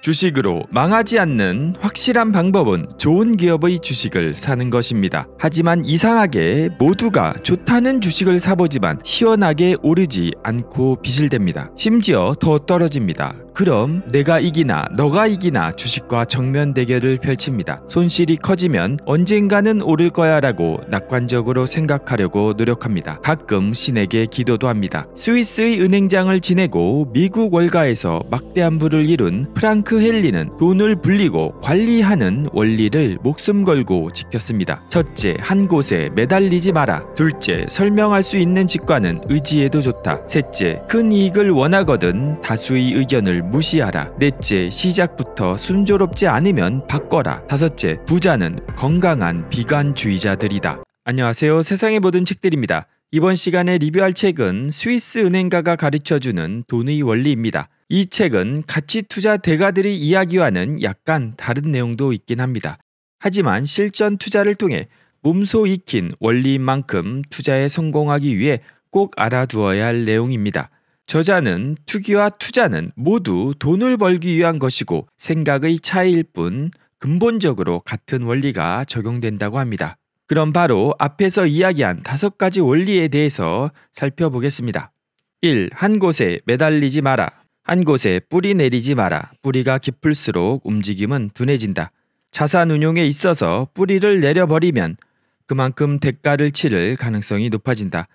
주식으로 망하지 않는 확실한 방법은 좋은 기업의 주식을 사는 것입니다. 하지만 이상하게 모두가 좋다는 주식을 사보지만 시원하게 오르지 않고 비실됩니다. 심지어 더 떨어집니다. 그럼 내가 이기나 너가 이기나 주식과 정면 대결을 펼칩니다. 손실이 커지면 언젠가는 오를 거야 라고 낙관적으로 생각하려고 노력합니다. 가끔 신에게 기도도 합니다. 스위스의 은행장을 지내고 미국 월가에서 막대한 부를 이룬 프랑크 마키아리는 돈을 불리고 관리하는 원리를 목숨 걸고 지켰습니다. 첫째, 한 곳에 매달리지 마라. 둘째, 설명할 수 있는 직관은 의지에도 좋다. 셋째, 큰 이익을 원하거든 다수의 의견을 무시하라. 넷째, 시작부터 순조롭지 않으면 바꿔라. 다섯째, 부자는 건강한 비관주의자들이다. 안녕하세요. 세상의 모든 책들입니다. 이번 시간에 리뷰할 책은 스위스 은행가가 가르쳐주는 돈의 원리입니다. 이 책은 가치 투자 대가들이 이야기와는 약간 다른 내용도 있긴 합니다. 하지만 실전 투자를 통해 몸소 익힌 원리인 만큼 투자에 성공하기 위해 꼭 알아두어야 할 내용입니다. 저자는 투기와 투자는 모두 돈을 벌기 위한 것이고 생각의 차이일 뿐 근본적으로 같은 원리가 적용된다고 합니다. 그럼 바로 앞에서 이야기한 다섯 가지 원리에 대해서 살펴보겠습니다. 1. 한 곳에 매달리지 마라. 한 곳에 뿌리 내리지 마라. 뿌리가 깊을수록 움직임은 둔해진다. 자산 운용에 있어서 뿌리를 내려버리면 그만큼 대가를 치를 가능성이 높아진다.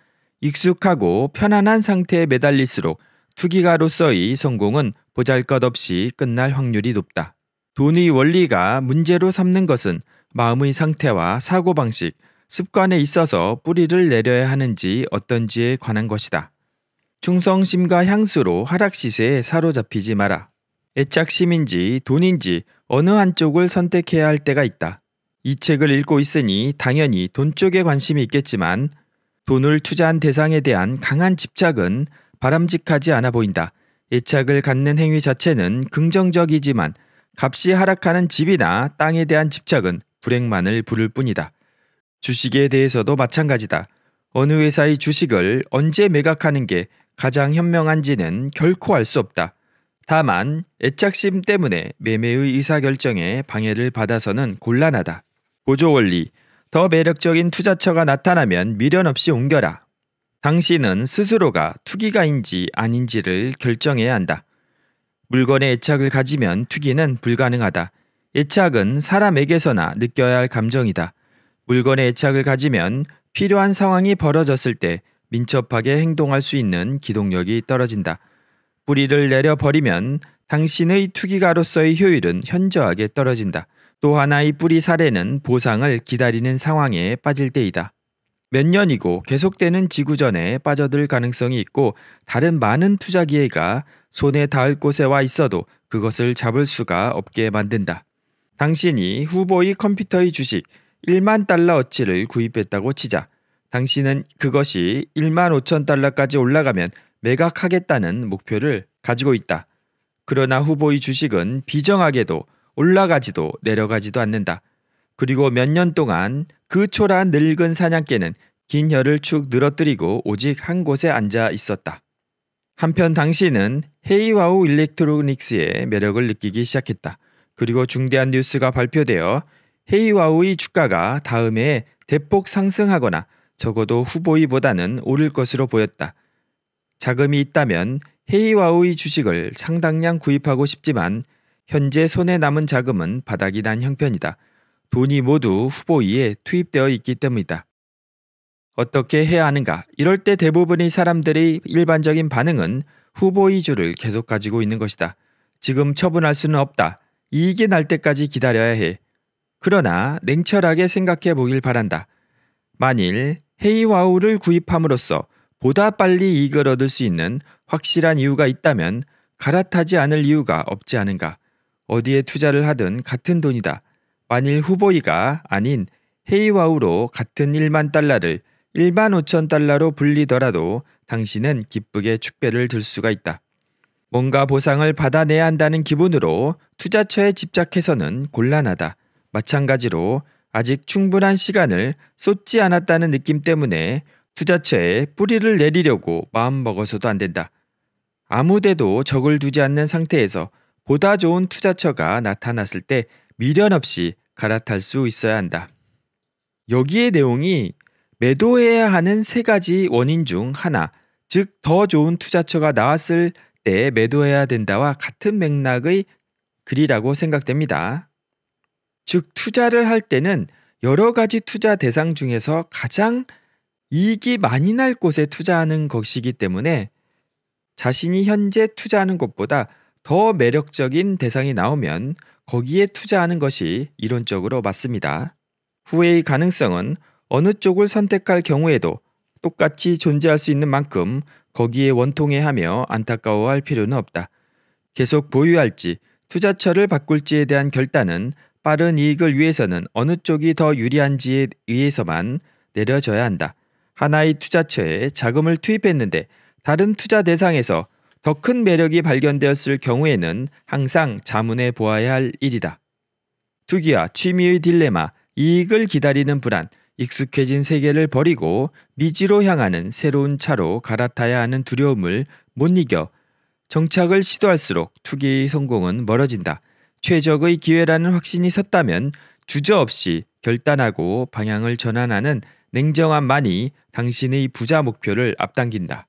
익숙하고 편안한 상태에 매달릴수록 투기가로서의 성공은 보잘 것 없이 끝날 확률이 높다. 돈의 원리가 문제로 삼는 것은 마음의 상태와 사고방식, 습관에 있어서 뿌리를 내려야 하는지 어떤지에 관한 것이다. 충성심과 향수로 하락 시세에 사로잡히지 마라. 애착심인지 돈인지 어느 한쪽을 선택해야 할 때가 있다. 이 책을 읽고 있으니 당연히 돈 쪽에 관심이 있겠지만 돈을 투자한 대상에 대한 강한 집착은 바람직하지 않아 보인다. 애착을 갖는 행위 자체는 긍정적이지만 값이 하락하는 집이나 땅에 대한 집착은 불행만을 부를 뿐이다. 주식에 대해서도 마찬가지다. 어느 회사의 주식을 언제 매각하는 게 가장 현명한지는 결코 알 수 없다. 다만 애착심 때문에 매매의 의사결정에 방해를 받아서는 곤란하다. 보조원리더 매력적인 투자처가 나타나면 미련 없이 옮겨라. 당신은 스스로가 투기가인지 아닌지를 결정해야 한다. 물건에 애착을 가지면 투기는 불가능하다. 애착은 사람에게서나 느껴야 할 감정이다. 물건에 애착을 가지면 필요한 상황이 벌어졌을 때 민첩하게 행동할 수 있는 기동력이 떨어진다. 뿌리를 내려버리면 당신의 투기가로서의 효율은 현저하게 떨어진다. 또 하나의 뿌리 사례는 보상을 기다리는 상황에 빠질 때이다. 몇 년이고 계속되는 지구전에 빠져들 가능성이 있고 다른 많은 투자 기회가 손에 닿을 곳에 와 있어도 그것을 잡을 수가 없게 만든다. 당신이 후보의 컴퓨터의 주식 1만 달러어치를 구입했다고 치자. 당신은 그것이 1만 5천 달러까지 올라가면 매각하겠다는 목표를 가지고 있다. 그러나 후보의 주식은 비정하게도 올라가지도 내려가지도 않는다. 그리고 몇 년 동안 그 초라한 늙은 사냥개는 긴 혀를 축 늘어뜨리고 오직 한 곳에 앉아 있었다. 한편 당신은 헤이와우 일렉트로닉스의 매력을 느끼기 시작했다. 그리고 중대한 뉴스가 발표되어 헤이와우의 주가가 다음해에 대폭 상승하거나 적어도 후보이보다는 오를 것으로 보였다. 자금이 있다면 헤이와우의 주식을 상당량 구입하고 싶지만 현재 손에 남은 자금은 바닥이 난 형편이다. 돈이 모두 후보이에 투입되어 있기 때문이다. 어떻게 해야 하는가? 이럴 때 대부분의 사람들의 일반적인 반응은 후보이 주를 계속 가지고 있는 것이다. 지금 처분할 수는 없다. 이익이 날 때까지 기다려야 해. 그러나 냉철하게 생각해 보길 바란다. 만일 헤이와우를 구입함으로써 보다 빨리 이익을 얻을 수 있는 확실한 이유가 있다면 갈아타지 않을 이유가 없지 않은가. 어디에 투자를 하든 같은 돈이다. 만일 후보이가 아닌 헤이와우로 같은 1만 달러를 1만 5천 달러로 불리더라도 당신은 기쁘게 축배를 들 수가 있다. 뭔가 보상을 받아내야 한다는 기분으로 투자처에 집착해서는 곤란하다. 마찬가지로 아직 충분한 시간을 쏟지 않았다는 느낌 때문에 투자처에 뿌리를 내리려고 마음먹어서도 안 된다. 아무데도 적을 두지 않는 상태에서 보다 좋은 투자처가 나타났을 때 미련 없이 갈아탈 수 있어야 한다. 여기에 내용이 매도해야 하는 세 가지 원인 중 하나, 즉 더 좋은 투자처가 나왔을 때 매도해야 된다와 같은 맥락의 글이라고 생각됩니다. 즉 투자를 할 때는 여러 가지 투자 대상 중에서 가장 이익이 많이 날 곳에 투자하는 것이기 때문에 자신이 현재 투자하는 것보다 더 매력적인 대상이 나오면 거기에 투자하는 것이 이론적으로 맞습니다. 후회의 가능성은 어느 쪽을 선택할 경우에도 똑같이 존재할 수 있는 만큼 거기에 원통해하며 안타까워할 필요는 없다. 계속 보유할지 투자처를 바꿀지에 대한 결단은 빠른 이익을 위해서는 어느 쪽이 더 유리한지에 의해서만 내려져야 한다. 하나의 투자처에 자금을 투입했는데 다른 투자 대상에서 더 큰 매력이 발견되었을 경우에는 항상 자문해 보아야 할 일이다. 투기와 취미의 딜레마, 이익을 기다리는 불안, 익숙해진 세계를 버리고 미지로 향하는 새로운 차로 갈아타야 하는 두려움을 못 이겨 정착을 시도할수록 투기의 성공은 멀어진다. 최적의 기회라는 확신이 섰다면 주저없이 결단하고 방향을 전환하는 냉정한만이 당신의 부자 목표를 앞당긴다.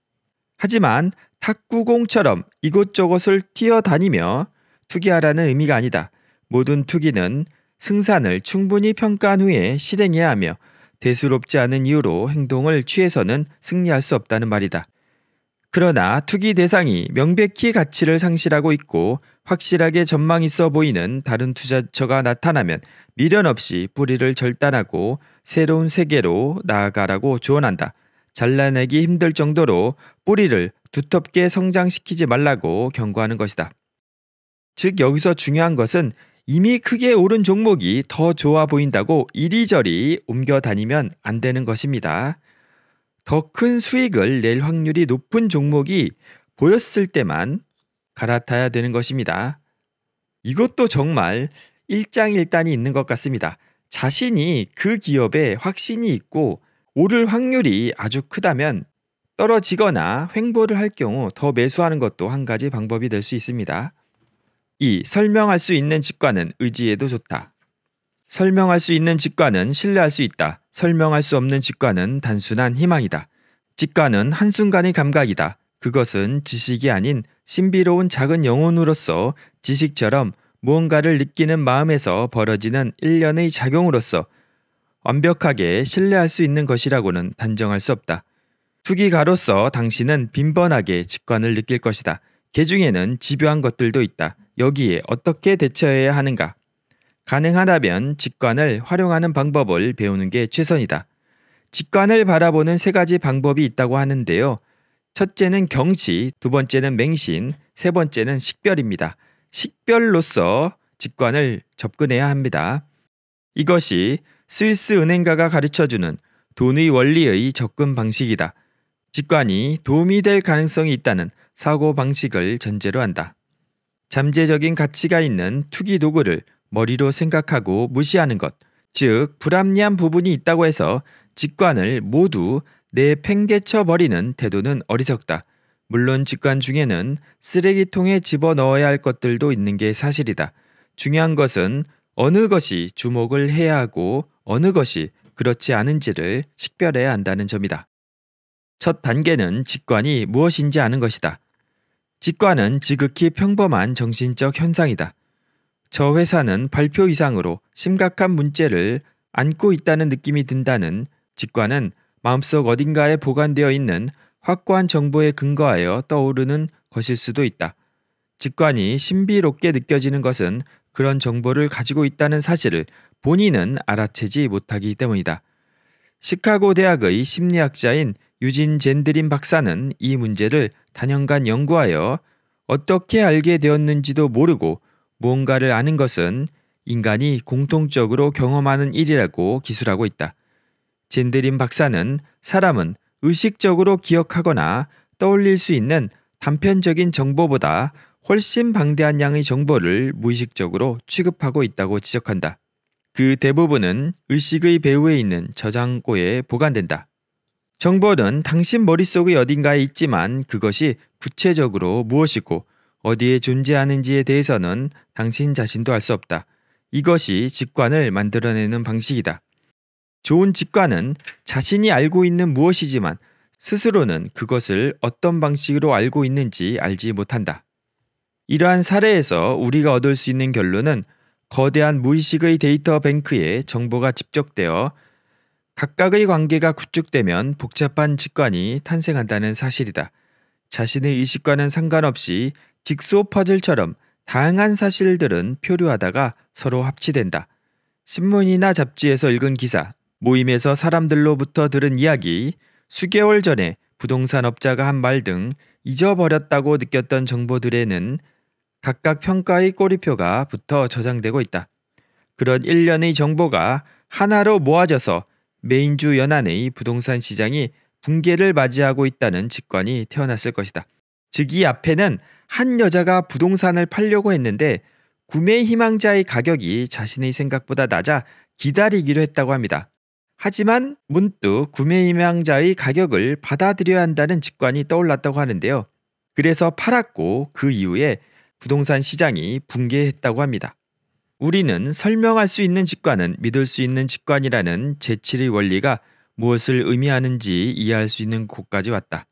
하지만 탁구공처럼 이곳저곳을 뛰어다니며 투기하라는 의미가 아니다. 모든 투기는 승산을 충분히 평가한 후에 실행해야 하며 대수롭지 않은 이유로 행동을 취해서는 승리할 수 없다는 말이다. 그러나 투기 대상이 명백히 가치를 상실하고 있고 확실하게 전망 있어 보이는 다른 투자처가 나타나면 미련 없이 뿌리를 절단하고 새로운 세계로 나아가라고 조언한다. 잘라내기 힘들 정도로 뿌리를 두텁게 성장시키지 말라고 경고하는 것이다. 즉 여기서 중요한 것은 이미 크게 오른 종목이 더 좋아 보인다고 이리저리 옮겨 다니면 안 되는 것입니다. 더큰 수익을 낼 확률이 높은 종목이 보였을 때만 갈아타야 되는 것입니다. 이것도 정말 일장일단이 있는 것 같습니다. 자신이 그 기업에 확신이 있고 오를 확률이 아주 크다면 떨어지거나 횡보를 할 경우 더 매수하는 것도 한 가지 방법이 될 수 있습니다. 이 설명할 수 있는 직관은 의지에도 좋다. 설명할 수 있는 직관은 신뢰할 수 있다. 설명할 수 없는 직관은 단순한 희망이다. 직관은 한순간의 감각이다. 그것은 지식이 아닌 신비로운 작은 영혼으로서 지식처럼 무언가를 느끼는 마음에서 벌어지는 일련의 작용으로서 완벽하게 신뢰할 수 있는 것이라고는 단정할 수 없다. 투기가로서 당신은 빈번하게 직관을 느낄 것이다. 개 그 중에는 집요한 것들도 있다. 여기에 어떻게 대처해야 하는가? 가능하다면 직관을 활용하는 방법을 배우는 게 최선이다. 직관을 바라보는 세 가지 방법이 있다고 하는데요. 첫째는 경시, 두 번째는 맹신, 세 번째는 식별입니다. 식별로서 직관을 접근해야 합니다. 이것이 스위스 은행가가 가르쳐주는 돈의 원리의 접근 방식이다. 직관이 도움이 될 가능성이 있다는 사고 방식을 전제로 한다. 잠재적인 가치가 있는 투기 도구를 머리로 생각하고 무시하는 것, 즉 불합리한 부분이 있다고 해서 직관을 모두 내팽개쳐 버리는 태도는 어리석다. 물론 직관 중에는 쓰레기통에 집어넣어야 할 것들도 있는 게 사실이다. 중요한 것은 어느 것이 주목을 해야 하고 어느 것이 그렇지 않은지를 식별해야 한다는 점이다. 첫 단계는 직관이 무엇인지 아는 것이다. 직관은 지극히 평범한 정신적 현상이다. 저 회사는 발표 이상으로 심각한 문제를 안고 있다는 느낌이 든다는 직관은 마음속 어딘가에 보관되어 있는 확고한 정보에 근거하여 떠오르는 것일 수도 있다. 직관이 신비롭게 느껴지는 것은 그런 정보를 가지고 있다는 사실을 본인은 알아채지 못하기 때문이다. 시카고 대학의 심리학자인 유진 젠드린 박사는 이 문제를 단연간 연구하여 어떻게 알게 되었는지도 모르고 무언가를 아는 것은 인간이 공통적으로 경험하는 일이라고 기술하고 있다. 젠드린 박사는 사람은 의식적으로 기억하거나 떠올릴 수 있는 단편적인 정보보다 훨씬 방대한 양의 정보를 무의식적으로 취급하고 있다고 지적한다. 그 대부분은 의식의 배후에 있는 저장고에 보관된다. 정보는 당신 머릿속의 어딘가에 있지만 그것이 구체적으로 무엇이고 어디에 존재하는지에 대해서는 당신 자신도 알 수 없다. 이것이 직관을 만들어내는 방식이다. 좋은 직관은 자신이 알고 있는 무엇이지만 스스로는 그것을 어떤 방식으로 알고 있는지 알지 못한다. 이러한 사례에서 우리가 얻을 수 있는 결론은 거대한 무의식의 데이터 뱅크에 정보가 집적되어 각각의 관계가 구축되면 복잡한 직관이 탄생한다는 사실이다. 자신의 의식과는 상관없이 직소 퍼즐처럼 다양한 사실들은 표류하다가 서로 합치된다. 신문이나 잡지에서 읽은 기사, 모임에서 사람들로부터 들은 이야기, 수개월 전에 부동산업자가 한 말 등 잊어버렸다고 느꼈던 정보들에는 각각 평가의 꼬리표가 붙어 저장되고 있다. 그런 일련의 정보가 하나로 모아져서 메인주 연안의 부동산 시장이 붕괴를 맞이하고 있다는 직관이 태어났을 것이다. 즉 이 앞에는 한 여자가 부동산을 팔려고 했는데 구매 희망자의 가격이 자신의 생각보다 낮아 기다리기로 했다고 합니다. 하지만 문득 구매 희망자의 가격을 받아들여야 한다는 직관이 떠올랐다고 하는데요. 그래서 팔았고 그 이후에 부동산 시장이 붕괴했다고 합니다. 우리는 설명할 수 있는 직관은 믿을 수 있는 직관이라는 제7의 원리가 무엇을 의미하는지 이해할 수 있는 곳까지 왔다.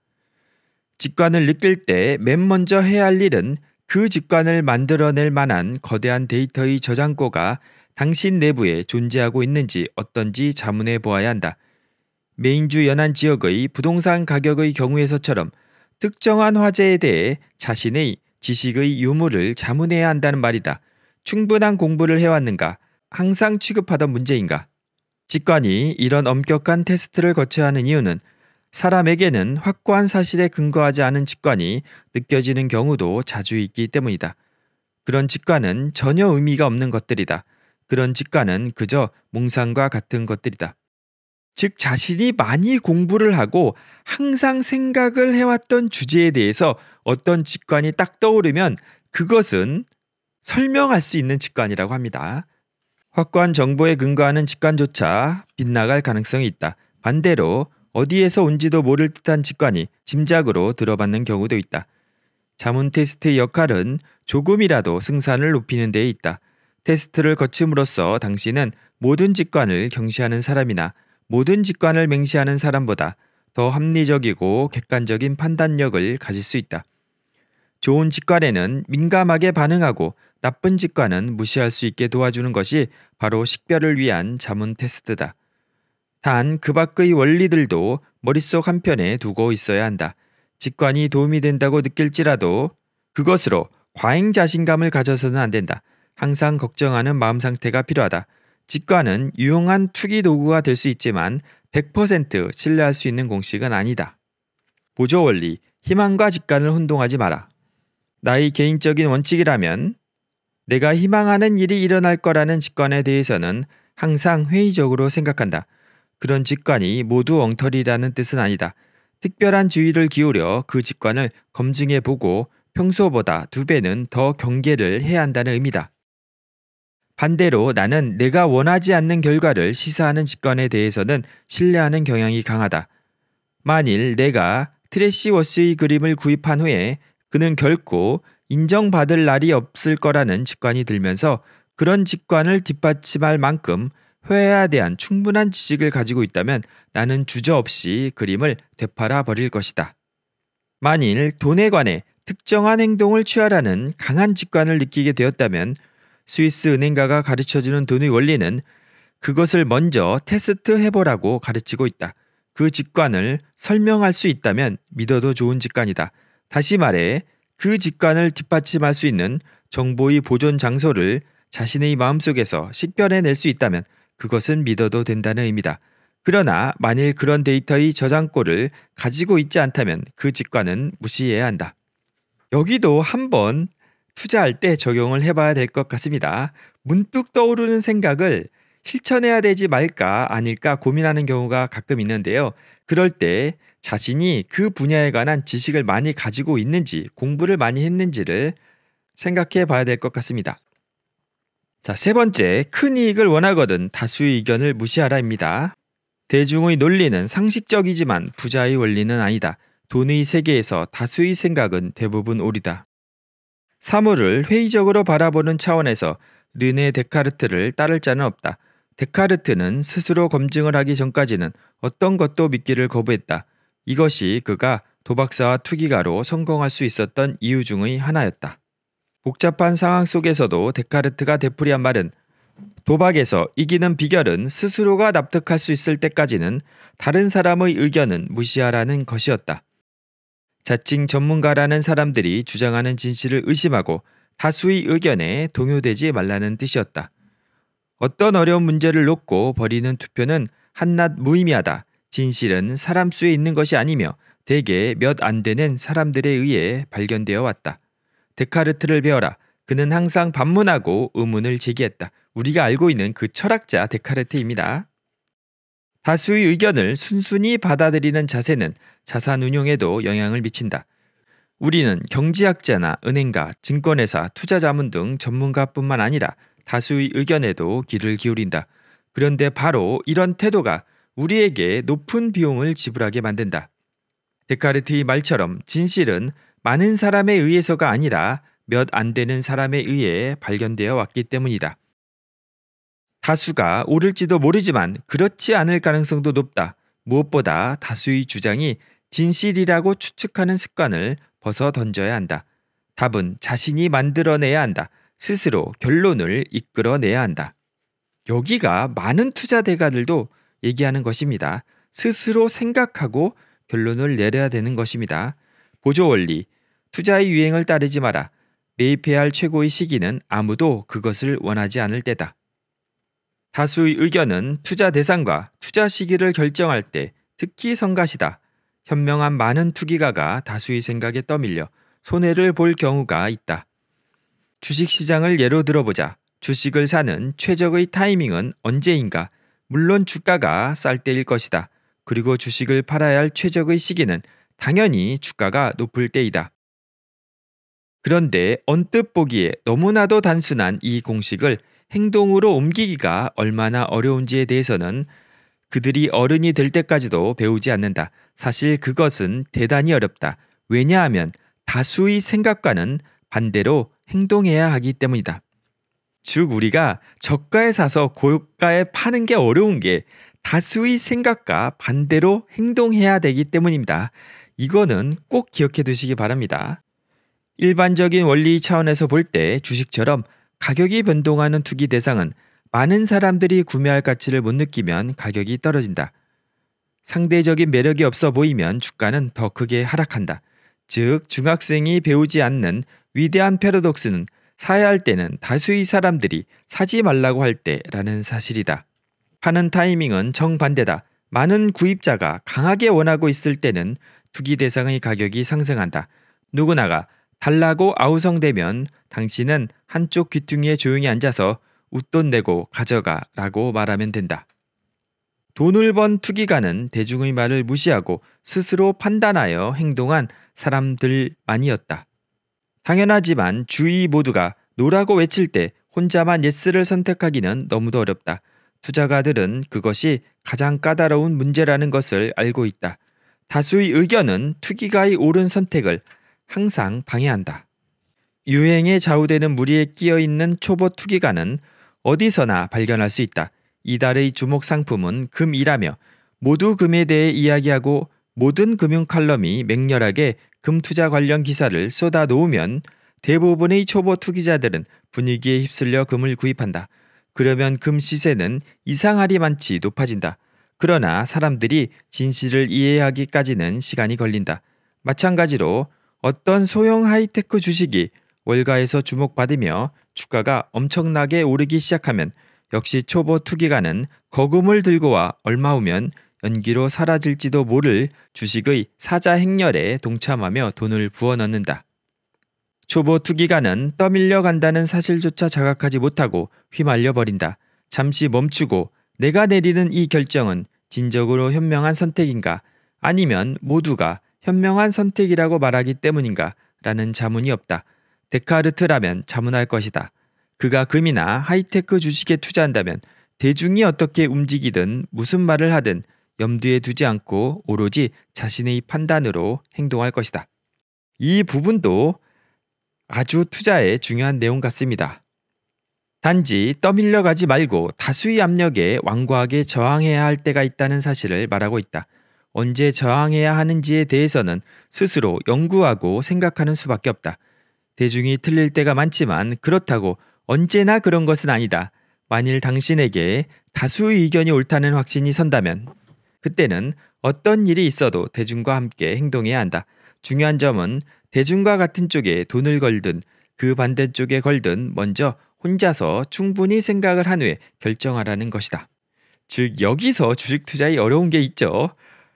직관을 느낄 때 맨 먼저 해야 할 일은 그 직관을 만들어낼 만한 거대한 데이터의 저장고가 당신 내부에 존재하고 있는지 어떤지 자문해 보아야 한다. 메인주 연안 지역의 부동산 가격의 경우에서처럼 특정한 화제에 대해 자신의 지식의 유무를 자문해야 한다는 말이다. 충분한 공부를 해왔는가? 항상 취급하던 문제인가? 직관이 이런 엄격한 테스트를 거쳐야 하는 이유는 사람에게는 확고한 사실에 근거하지 않은 직관이 느껴지는 경우도 자주 있기 때문이다. 그런 직관은 전혀 의미가 없는 것들이다. 그런 직관은 그저 몽상과 같은 것들이다. 즉, 자신이 많이 공부를 하고 항상 생각을 해왔던 주제에 대해서 어떤 직관이 딱 떠오르면 그것은 설명할 수 있는 직관이라고 합니다. 확고한 정보에 근거하는 직관조차 빗나갈 가능성이 있다. 반대로 어디에서 온지도 모를 듯한 직관이 짐작으로 들어받는 경우도 있다. 자문 테스트의 역할은 조금이라도 승산을 높이는 데에 있다. 테스트를 거침으로써 당신은 모든 직관을 경시하는 사람이나 모든 직관을 맹시하는 사람보다 더 합리적이고 객관적인 판단력을 가질 수 있다. 좋은 직관에는 민감하게 반응하고 나쁜 직관은 무시할 수 있게 도와주는 것이 바로 식별을 위한 자문 테스트다. 단그 밖의 원리들도 머릿속 한편에 두고 있어야 한다. 직관이 도움이 된다고 느낄지라도 그것으로 과잉 자신감을 가져서는 안 된다. 항상 걱정하는 마음 상태가 필요하다. 직관은 유용한 투기 도구가 될 수 있지만 100% 신뢰할 수 있는 공식은 아니다. 보조 원리, 희망과 직관을 혼동하지 마라. 나의 개인적인 원칙이라면 내가 희망하는 일이 일어날 거라는 직관에 대해서는 항상 회의적으로 생각한다. 그런 직관이 모두 엉터리라는 뜻은 아니다. 특별한 주의를 기울여 그 직관을 검증해 보고 평소보다 두 배는 더 경계를 해야 한다는 의미다. 반대로 나는 내가 원하지 않는 결과를 시사하는 직관에 대해서는 신뢰하는 경향이 강하다. 만일 내가 트래시 워스의 그림을 구입한 후에 그는 결코 인정받을 날이 없을 거라는 직관이 들면서 그런 직관을 뒷받침할 만큼 회화에 대한 충분한 지식을 가지고 있다면 나는 주저없이 그림을 되팔아 버릴 것이다. 만일 돈에 관해 특정한 행동을 취하라는 강한 직관을 느끼게 되었다면 스위스 은행가가 가르쳐주는 돈의 원리는 그것을 먼저 테스트 해보라고 가르치고 있다. 그 직관을 설명할 수 있다면 믿어도 좋은 직관이다. 다시 말해 그 직관을 뒷받침할 수 있는 정보의 보존 장소를 자신의 마음속에서 식별해낼 수 있다면 그것은 믿어도 된다는 의미다. 그러나 만일 그런 데이터의 저장고를 가지고 있지 않다면 그 직관은 무시해야 한다. 여기도 한번 투자할 때 적용을 해봐야 될 것 같습니다. 문득 떠오르는 생각을 실천해야 되지 말까 아닐까 고민하는 경우가 가끔 있는데요. 그럴 때 자신이 그 분야에 관한 지식을 많이 가지고 있는지 공부를 많이 했는지를 생각해 봐야 될 것 같습니다. 자, 세 번째, 큰 이익을 원하거든 다수의 의견을 무시하라입니다. 대중의 논리는 상식적이지만 부자의 원리는 아니다. 돈의 세계에서 다수의 생각은 대부분 옳이다. 사물을 회의적으로 바라보는 차원에서 르네 데카르트를 따를 자는 없다. 데카르트는 스스로 검증을 하기 전까지는 어떤 것도 믿기를 거부했다. 이것이 그가 도박사와 투기가로 성공할 수 있었던 이유 중의 하나였다. 복잡한 상황 속에서도 데카르트가 되풀이한 말은 도박에서 이기는 비결은 스스로가 납득할 수 있을 때까지는 다른 사람의 의견은 무시하라는 것이었다. 자칭 전문가라는 사람들이 주장하는 진실을 의심하고 다수의 의견에 동요되지 말라는 뜻이었다. 어떤 어려운 문제를 놓고 벌이는 투표는 한낱 무의미하다. 진실은 사람 수에 있는 것이 아니며 대개 몇 안 되는 사람들에 의해 발견되어 왔다. 데카르트를 배워라. 그는 항상 반문하고 의문을 제기했다. 우리가 알고 있는 그 철학자 데카르트입니다. 다수의 의견을 순순히 받아들이는 자세는 자산 운용에도 영향을 미친다. 우리는 경제학자나 은행가, 증권회사, 투자자문 등 전문가뿐만 아니라 다수의 의견에도 귀를 기울인다. 그런데 바로 이런 태도가 우리에게 높은 비용을 지불하게 만든다. 데카르트의 말처럼 진실은 많은 사람에 의해서가 아니라 몇 안 되는 사람에 의해 발견되어 왔기 때문이다. 다수가 오를지도 모르지만 그렇지 않을 가능성도 높다. 무엇보다 다수의 주장이 진실이라고 추측하는 습관을 벗어 던져야 한다. 답은 자신이 만들어내야 한다. 스스로 결론을 이끌어내야 한다. 여기가 많은 투자 대가들도 얘기하는 것입니다. 스스로 생각하고 결론을 내려야 되는 것입니다. 보조 원리, 투자의 유행을 따르지 마라. 매입해야 할 최고의 시기는 아무도 그것을 원하지 않을 때다. 다수의 의견은 투자 대상과 투자 시기를 결정할 때 특히 성가시다. 현명한 많은 투기가가 다수의 생각에 떠밀려 손해를 볼 경우가 있다. 주식시장을 예로 들어보자. 주식을 사는 최적의 타이밍은 언제인가? 물론 주가가 쌀 때일 것이다. 그리고 주식을 팔아야 할 최적의 시기는 당연히 주가가 높을 때이다. 그런데 언뜻 보기에 너무나도 단순한 이 공식을 행동으로 옮기기가 얼마나 어려운지에 대해서는 그들이 어른이 될 때까지도 배우지 않는다. 사실 그것은 대단히 어렵다. 왜냐하면 다수의 생각과는 반대로 행동해야 하기 때문이다. 즉 우리가 저가에 사서 고가에 파는 게 어려운 게 다수의 생각과 반대로 행동해야 되기 때문입니다. 이거는 꼭 기억해 두시기 바랍니다. 일반적인 원리 차원에서 볼 때 주식처럼 가격이 변동하는 투기 대상은 많은 사람들이 구매할 가치를 못 느끼면 가격이 떨어진다. 상대적인 매력이 없어 보이면 주가는 더 크게 하락한다. 즉, 중학생이 배우지 않는 위대한 패러독스는 사야 할 때는 다수의 사람들이 사지 말라고 할 때라는 사실이다. 파는 타이밍은 정반대다. 많은 구입자가 강하게 원하고 있을 때는 투기 대상의 가격이 상승한다. 누구나가 달라고 아우성대면 당신은 한쪽 귀퉁이에 조용히 앉아서 웃돈 내고 가져가 라고 말하면 된다. 돈을 번 투기가는 대중의 말을 무시하고 스스로 판단하여 행동한 사람들만이었다. 당연하지만 주위 모두가 노라고 외칠 때 혼자만 예스를 선택하기는 너무도 어렵다. 투자가들은 그것이 가장 까다로운 문제라는 것을 알고 있다. 다수의 의견은 투기가의 옳은 선택을 항상 방해한다. 유행에 좌우되는 무리에 끼어 있는 초보 투기가는 어디서나 발견할 수 있다. 이달의 주목 상품은 금이라며 모두 금에 대해 이야기하고 모든 금융 칼럼이 맹렬하게 금 투자 관련 기사를 쏟아 놓으면 대부분의 초보 투기자들은 분위기에 휩쓸려 금을 구입한다. 그러면 금 시세는 이상하리만치 높아진다. 그러나 사람들이 진실을 이해하기까지는 시간이 걸린다. 마찬가지로 어떤 소형 하이테크 주식이 월가에서 주목받으며 주가가 엄청나게 오르기 시작하면 역시 초보 투기가는 거금을 들고 와 얼마 후면 연기로 사라질지도 모를 주식의 사자 행렬에 동참하며 돈을 부어 넣는다. 초보 투기가는 떠밀려 간다는 사실조차 자각하지 못하고 휘말려 버린다. 잠시 멈추고 내가 내리는 이 결정은 진적으로 현명한 선택인가 아니면 모두가 현명한 선택이라고 말하기 때문인가 라는 자문이 없다. 데카르트라면 자문할 것이다. 그가 금이나 하이테크 주식에 투자한다면 대중이 어떻게 움직이든 무슨 말을 하든 염두에 두지 않고 오로지 자신의 판단으로 행동할 것이다. 이 부분도 아주 투자의 중요한 내용 같습니다. 단지 떠밀려 가지 말고 다수의 압력에 완고하게 저항해야 할 때가 있다는 사실을 말하고 있다. 언제 저항해야 하는지에 대해서는 스스로 연구하고 생각하는 수밖에 없다. 대중이 틀릴 때가 많지만 그렇다고 언제나 그런 것은 아니다. 만일 당신에게 다수의 의견이 옳다는 확신이 선다면 그때는 어떤 일이 있어도 대중과 함께 행동해야 한다. 중요한 점은 대중과 같은 쪽에 돈을 걸든 그 반대쪽에 걸든 먼저 혼자서 충분히 생각을 한 후에 결정하라는 것이다. 즉 여기서 주식 투자의 어려운 게 있죠.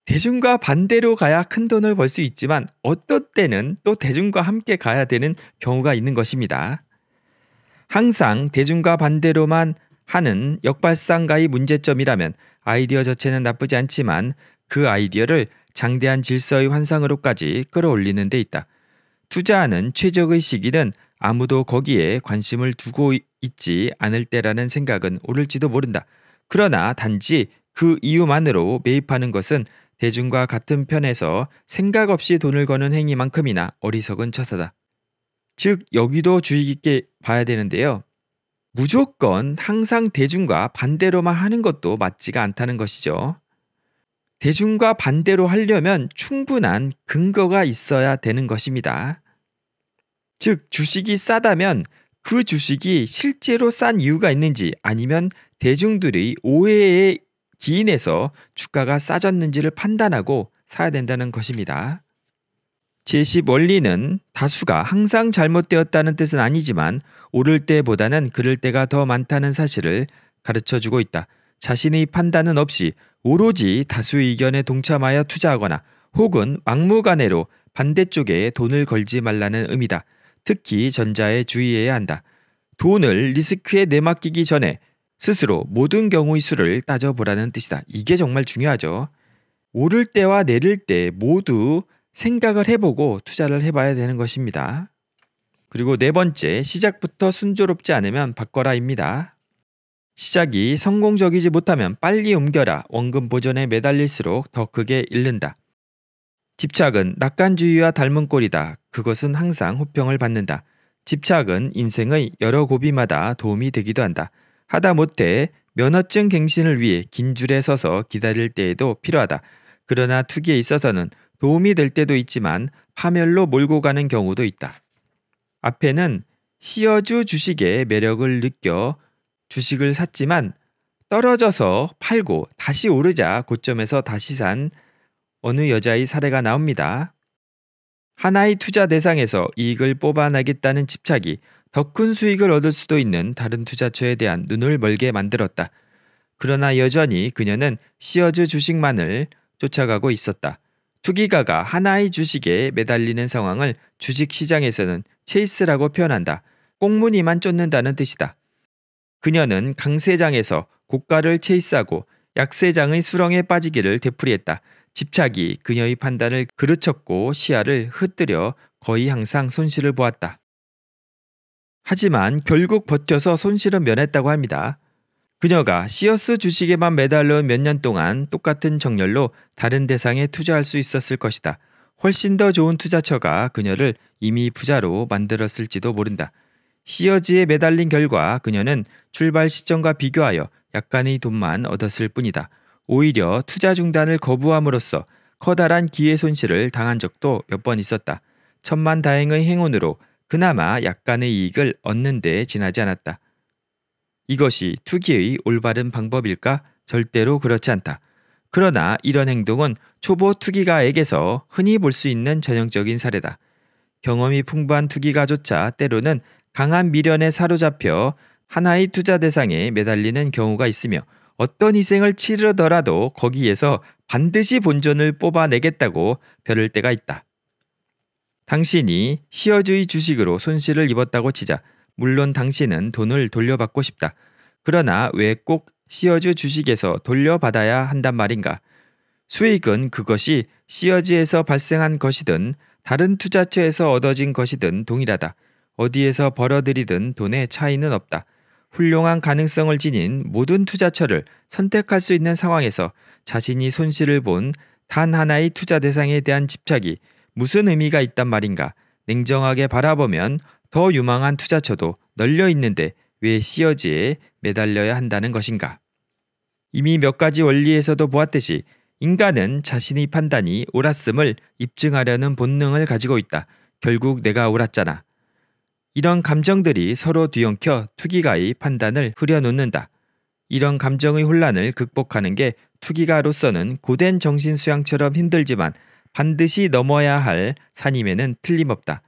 대중과 반대로 가야 큰 돈을 벌 수 있지만 어떤 때는 또 대중과 함께 가야 되는 경우가 있는 것입니다. 항상 대중과 반대로만 하는 역발상가의 문제점이라면 아이디어 자체는 나쁘지 않지만 그 아이디어를 장대한 질서의 환상으로까지 끌어올리는 데 있다. 투자하는 최적의 시기는 아무도 거기에 관심을 두고 있지 않을 때라는 생각은 오를지도 모른다. 그러나 단지 그 이유만으로 매입하는 것은 대중과 같은 편에서 생각 없이 돈을 거는 행위만큼이나 어리석은 처사다. 즉 여기도 주의 깊게 봐야 되는데요. 무조건 항상 대중과 반대로만 하는 것도 맞지가 않다는 것이죠. 대중과 반대로 하려면 충분한 근거가 있어야 되는 것입니다. 즉, 주식이 싸다면 그 주식이 실제로 싼 이유가 있는지 아니면 대중들의 오해에 기인에서 주가가 싸졌는지를 판단하고 사야 된다는 것입니다. 제시 원리는 다수가 항상 잘못되었다는 뜻은 아니지만 오를 때보다는 그럴 때가 더 많다는 사실을 가르쳐 주고 있다. 자신의 판단은 없이 오로지 다수 의견에 동참하여 투자하거나 혹은 막무가내로 반대쪽에 돈을 걸지 말라는 의미다. 특히 전자에 주의해야 한다. 돈을 리스크에 내맡기기 전에 스스로 모든 경우의 수를 따져보라는 뜻이다. 이게 정말 중요하죠. 오를 때와 내릴 때 모두 생각을 해보고 투자를 해봐야 되는 것입니다. 그리고 네 번째, 시작부터 순조롭지 않으면 바꿔라입니다. 시작이 성공적이지 못하면 빨리 옮겨라. 원금 보존에 매달릴수록 더 크게 잃는다. 집착은 낙관주의와 닮은 꼴이다. 그것은 항상 호평을 받는다. 집착은 인생의 여러 고비마다 도움이 되기도 한다. 하다못해 면허증 갱신을 위해 긴 줄에 서서 기다릴 때에도 필요하다. 그러나 투기에 있어서는 도움이 될 때도 있지만 파멸로 몰고 가는 경우도 있다. 앞에는 시어주 주식의 매력을 느껴 주식을 샀지만 떨어져서 팔고 다시 오르자 고점에서 다시 산 어느 여자의 사례가 나옵니다. 하나의 투자 대상에서 이익을 뽑아내겠다는 집착이 더큰 수익을 얻을 수도 있는 다른 투자처에 대한 눈을 멀게 만들었다. 그러나 여전히 그녀는 시어즈 주식만을 쫓아가고 있었다. 투기가가 하나의 주식에 매달리는 상황을 주식 시장에서는 체이스라고 표현한다. 꽁무니만 쫓는다는 뜻이다. 그녀는 강세장에서 고가를 체이스하고 약세장의 수렁에 빠지기를 되풀이했다. 집착이 그녀의 판단을 그르쳤고 시야를 흩뜨려 거의 항상 손실을 보았다. 하지만 결국 버텨서 손실은 면했다고 합니다. 그녀가 시어스 주식에만 매달려몇 년 동안 똑같은 정렬로 다른 대상에 투자할 수 있었을 것이다. 훨씬 더 좋은 투자처가 그녀를 이미 부자로 만들었을지도 모른다. 시어지에 매달린 결과 그녀는 출발 시점과 비교하여 약간의 돈만 얻었을 뿐이다. 오히려 투자 중단을 거부함으로써 커다란 기회 손실을 당한 적도 몇 번 있었다. 천만 다행의 행운으로 그나마 약간의 이익을 얻는 데에 지나지 않았다. 이것이 투기의 올바른 방법일까? 절대로 그렇지 않다. 그러나 이런 행동은 초보 투기가에게서 흔히 볼 수 있는 전형적인 사례다. 경험이 풍부한 투기가조차 때로는 강한 미련에 사로잡혀 하나의 투자 대상에 매달리는 경우가 있으며 어떤 희생을 치르더라도 거기에서 반드시 본전을 뽑아내겠다고 벼를 때가 있다. 당신이 시어즈의 주식으로 손실을 입었다고 치자 물론 당신은 돈을 돌려받고 싶다. 그러나 왜 꼭 시어즈 주식에서 돌려받아야 한단 말인가? 수익은 그것이 시어즈에서 발생한 것이든 다른 투자처에서 얻어진 것이든 동일하다. 어디에서 벌어들이든 돈의 차이는 없다. 훌륭한 가능성을 지닌 모든 투자처를 선택할 수 있는 상황에서 자신이 손실을 본 단 하나의 투자 대상에 대한 집착이 무슨 의미가 있단 말인가 냉정하게 바라보면 더 유망한 투자처도 널려 있는데 왜 시어지에 매달려야 한다는 것인가? 이미 몇 가지 원리에서도 보았듯이 인간은 자신의 판단이 옳았음을 입증하려는 본능을 가지고 있다. 결국 내가 옳았잖아. 이런 감정들이 서로 뒤엉켜 투기가의 판단을 흐려놓는다. 이런 감정의 혼란을 극복하는 게 투기가로서는 고된 정신수양처럼 힘들지만 반드시 넘어야 할 산임에는 틀림없다.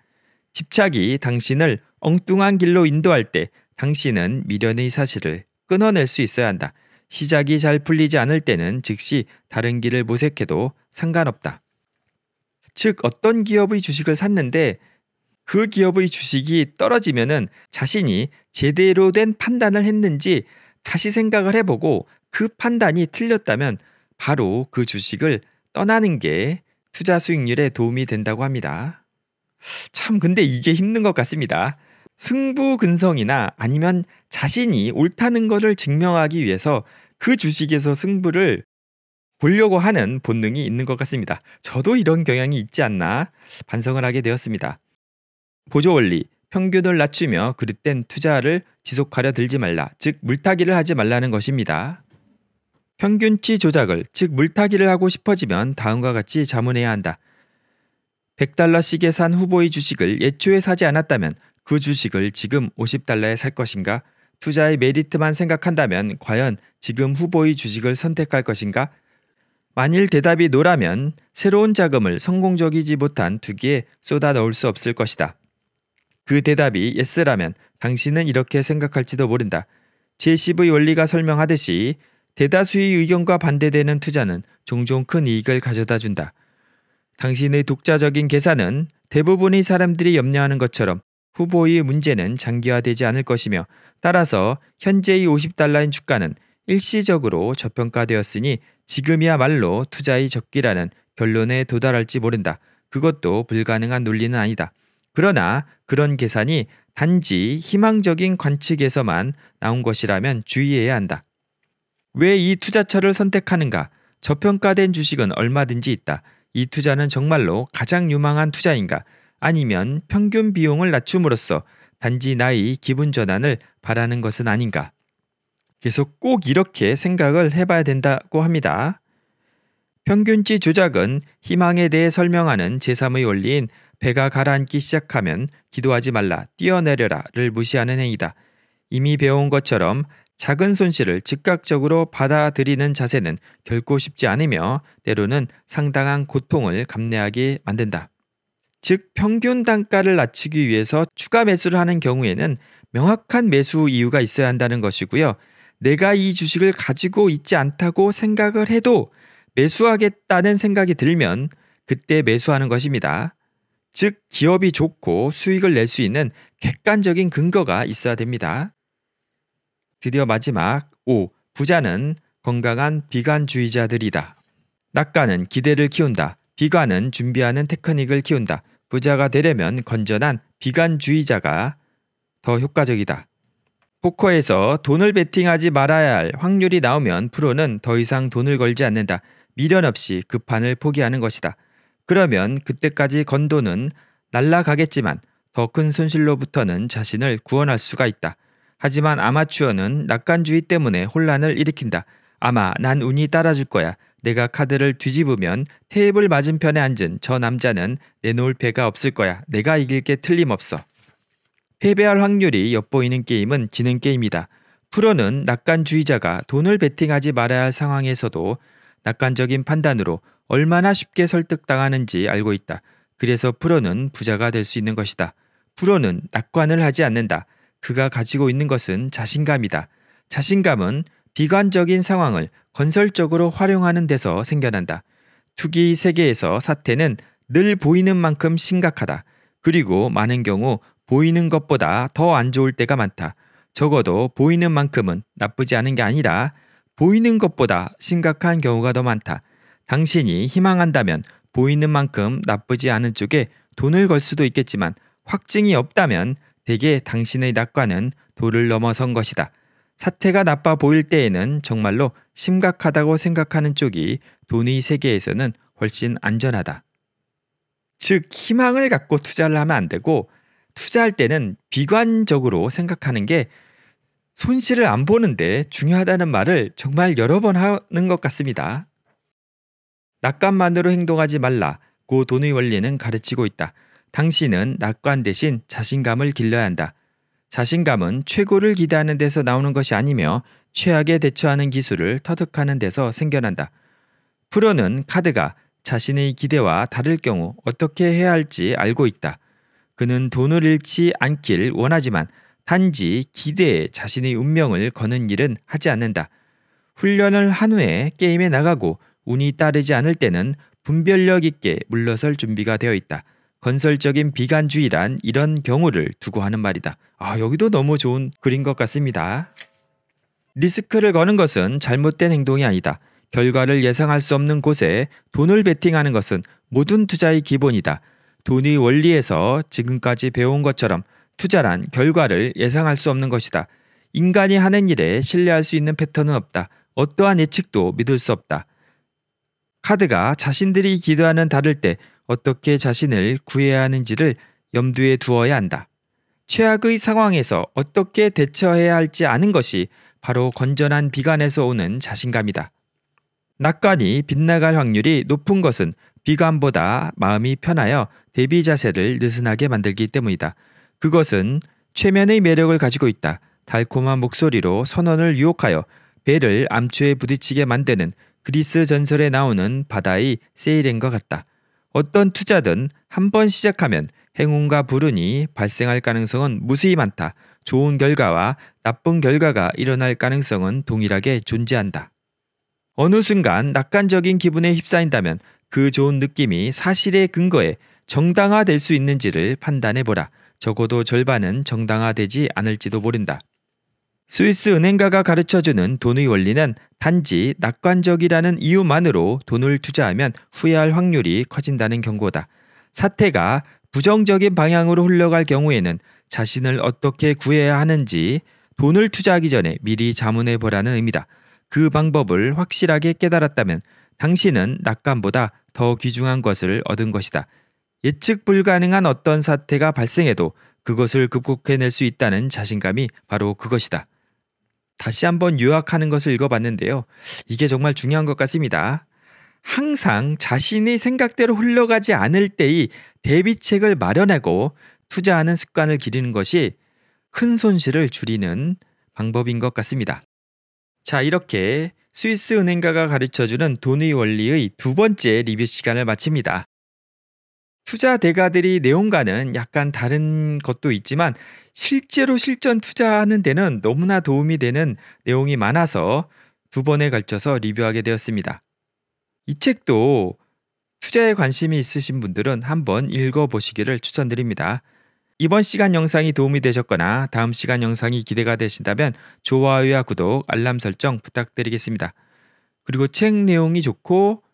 집착이 당신을 엉뚱한 길로 인도할 때 당신은 미련의 사실을 끊어낼 수 있어야 한다. 시작이 잘 풀리지 않을 때는 즉시 다른 길을 모색해도 상관없다. 즉 어떤 기업의 주식을 샀는데 그 기업의 주식이 떨어지면 자신이 제대로 된 판단을 했는지 다시 생각을 해보고 그 판단이 틀렸다면 바로 그 주식을 떠나는 게 투자 수익률에 도움이 된다고 합니다. 참 근데 이게 힘든 것 같습니다. 승부 근성이나 아니면 자신이 옳다는 것을 증명하기 위해서 그 주식에서 승부를 보려고 하는 본능이 있는 것 같습니다. 저도 이런 경향이 있지 않나 반성을 하게 되었습니다. 보조 원리, 평균을 낮추며 그릇된 투자를 지속하려 들지 말라. 즉, 물타기를 하지 말라는 것입니다. 평균치 조작을 즉 물타기를 하고 싶어지면 다음과 같이 자문해야 한다. 100달러씩에 산 후보의 주식을 예초에 사지 않았다면 그 주식을 지금 50달러에 살 것인가? 투자의 메리트만 생각한다면 과연 지금 후보의 주식을 선택할 것인가? 만일 대답이 노라면 새로운 자금을 성공적이지 못한 투기에 쏟아 넣을 수 없을 것이다. 그 대답이 예스라면 당신은 이렇게 생각할지도 모른다. 제시의 원리가 설명하듯이 대다수의 의견과 반대되는 투자는 종종 큰 이익을 가져다 준다. 당신의 독자적인 계산은 대부분의 사람들이 염려하는 것처럼 후보의 문제는 장기화되지 않을 것이며 따라서 현재의 50달러인 주가는 일시적으로 저평가되었으니 지금이야말로 투자의 적기라는 결론에 도달할지 모른다. 그것도 불가능한 논리는 아니다. 그러나 그런 계산이 단지 희망적인 관측에서만 나온 것이라면 주의해야 한다. 왜이 투자처를 선택하는가? 저평가된 주식은 얼마든지 있다. 이 투자는 정말로 가장 유망한 투자인가? 아니면 평균 비용을 낮춤으로써 단지 나의 기분 전환을 바라는 것은 아닌가? 그래서 꼭 이렇게 생각을 해봐야 된다고 합니다. 평균치 조작은 희망에 대해 설명하는 제3의 원리인 배가 가라앉기 시작하면 기도하지 말라, 뛰어내려라를 무시하는 행위다. 이미 배운 것처럼 작은 손실을 즉각적으로 받아들이는 자세는 결코 쉽지 않으며 때로는 상당한 고통을 감내하게 만든다. 즉, 평균 단가를 낮추기 위해서 추가 매수를 하는 경우에는 명확한 매수 이유가 있어야 한다는 것이고요. 내가 이 주식을 가지고 있지 않다고 생각을 해도 매수하겠다는 생각이 들면 그때 매수하는 것입니다. 즉, 기업이 좋고 수익을 낼 수 있는 객관적인 근거가 있어야 됩니다. 드디어 마지막 5. 부자는 건강한 비관주의자들이다. 낙관은 기대를 키운다. 비관은 준비하는 테크닉을 키운다. 부자가 되려면 건전한 비관주의자가 더 효과적이다. 포커에서 돈을 베팅하지 말아야 할 확률이 나오면 프로는 더 이상 돈을 걸지 않는다. 미련 없이 그 판을 포기하는 것이다. 그러면 그때까지 건 돈은 날라가겠지만 더 큰 손실로부터는 자신을 구원할 수가 있다. 하지만 아마추어는 낙관주의 때문에 혼란을 일으킨다. 아마 난 운이 따라줄 거야. 내가 카드를 뒤집으면 테이블 맞은편에 앉은 저 남자는 내놓을 배가 없을 거야. 내가 이길 게 틀림없어. 패배할 확률이 엿보이는 게임은 지능 게임이다. 프로는 낙관주의자가 돈을 베팅하지 말아야 할 상황에서도 낙관적인 판단으로 얼마나 쉽게 설득당하는지 알고 있다. 그래서 프로는 부자가 될 수 있는 것이다. 프로는 낙관을 하지 않는다. 그가 가지고 있는 것은 자신감이다. 자신감은 비관적인 상황을 건설적으로 활용하는 데서 생겨난다. 투기 세계에서 사태는 늘 보이는 만큼 심각하다. 그리고 많은 경우 보이는 것보다 더 안 좋을 때가 많다. 적어도 보이는 만큼은 나쁘지 않은 게 아니라 보이는 것보다 심각한 경우가 더 많다. 당신이 희망한다면 보이는 만큼 나쁘지 않은 쪽에 돈을 걸 수도 있겠지만 확증이 없다면 대개 당신의 낙관은 도를 넘어선 것이다. 사태가 나빠 보일 때에는 정말로 심각하다고 생각하는 쪽이 돈의 세계에서는 훨씬 안전하다. 즉, 희망을 갖고 투자를 하면 안 되고, 투자할 때는 비관적으로 생각하는 게 손실을 안 보는데 중요하다는 말을 정말 여러 번 하는 것 같습니다. 낙관만으로 행동하지 말라. 고 돈의 원리는 가르치고 있다. 당신은 낙관 대신 자신감을 길러야 한다. 자신감은 최고를 기대하는 데서 나오는 것이 아니며 최악에 대처하는 기술을 터득하는 데서 생겨난다. 프로는 카드가 자신의 기대와 다를 경우 어떻게 해야 할지 알고 있다. 그는 돈을 잃지 않길 원하지만 단지 기대에 자신의 운명을 거는 일은 하지 않는다. 훈련을 한 후에 게임에 나가고 운이 따르지 않을 때는 분별력 있게 물러설 준비가 되어 있다. 건설적인 비관주의란 이런 경우를 두고 하는 말이다. 아, 여기도 너무 좋은 글인 것 같습니다. 리스크를 거는 것은 잘못된 행동이 아니다. 결과를 예상할 수 없는 곳에 돈을 베팅하는 것은 모든 투자의 기본이다. 돈의 원리에서 지금까지 배운 것처럼 투자란 결과를 예상할 수 없는 것이다. 인간이 하는 일에 신뢰할 수 있는 패턴은 없다. 어떠한 예측도 믿을 수 없다. 카드가 자신들이 기도하는 달을 때 어떻게 자신을 구해야 하는지를 염두에 두어야 한다. 최악의 상황에서 어떻게 대처해야 할지 아는 것이 바로 건전한 비관에서 오는 자신감이다. 낙관이 빗나갈 확률이 높은 것은 비관보다 마음이 편하여 대비 자세를 느슨하게 만들기 때문이다. 그것은 최면의 매력을 가지고 있다. 달콤한 목소리로 선언을 유혹하여 배를 암초에 부딪히게 만드는 그리스 전설에 나오는 바다의 세이렌과 같다. 어떤 투자든 한 번 시작하면 행운과 불운이 발생할 가능성은 무수히 많다. 좋은 결과와 나쁜 결과가 일어날 가능성은 동일하게 존재한다. 어느 순간 낙관적인 기분에 휩싸인다면 그 좋은 느낌이 사실의 근거에 정당화될 수 있는지를 판단해 보라. 적어도 절반은 정당화되지 않을지도 모른다. 스위스 은행가가 가르쳐주는 돈의 원리는 단지 낙관적이라는 이유만으로 돈을 투자하면 후회할 확률이 커진다는 경고다. 사태가 부정적인 방향으로 흘러갈 경우에는 자신을 어떻게 구해야 하는지 돈을 투자하기 전에 미리 자문해 보라는 의미다. 그 방법을 확실하게 깨달았다면 당신은 낙관보다 더 귀중한 것을 얻은 것이다. 예측 불가능한 어떤 사태가 발생해도 그것을 극복해낼 수 있다는 자신감이 바로 그것이다. 다시 한번 요약하는 것을 읽어봤는데요. 이게 정말 중요한 것 같습니다. 항상 자신이 생각대로 흘러가지 않을 때의 대비책을 마련하고 투자하는 습관을 기르는 것이 큰 손실을 줄이는 방법인 것 같습니다. 자, 이렇게 스위스 은행가가 가르쳐주는 돈의 원리의 두 번째 리뷰 시간을 마칩니다. 투자 대가들이 내용과는 약간 다른 것도 있지만 실제로 실전 투자하는 데는 너무나 도움이 되는 내용이 많아서 두 번에 걸쳐서 리뷰하게 되었습니다. 이 책도 투자에 관심이 있으신 분들은 한번 읽어보시기를 추천드립니다. 이번 시간 영상이 도움이 되셨거나 다음 시간 영상이 기대가 되신다면 좋아요와 구독, 알람 설정 부탁드리겠습니다. 그리고 책 내용이 좋고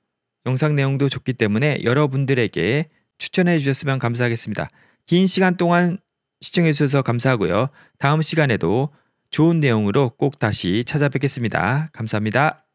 영상 내용도 좋기 때문에 여러분들에게 추천해 주셨으면 감사하겠습니다. 긴 시간 동안 시청해 주셔서 감사하고요. 다음 시간에도 좋은 내용으로 꼭 다시 찾아뵙겠습니다. 감사합니다.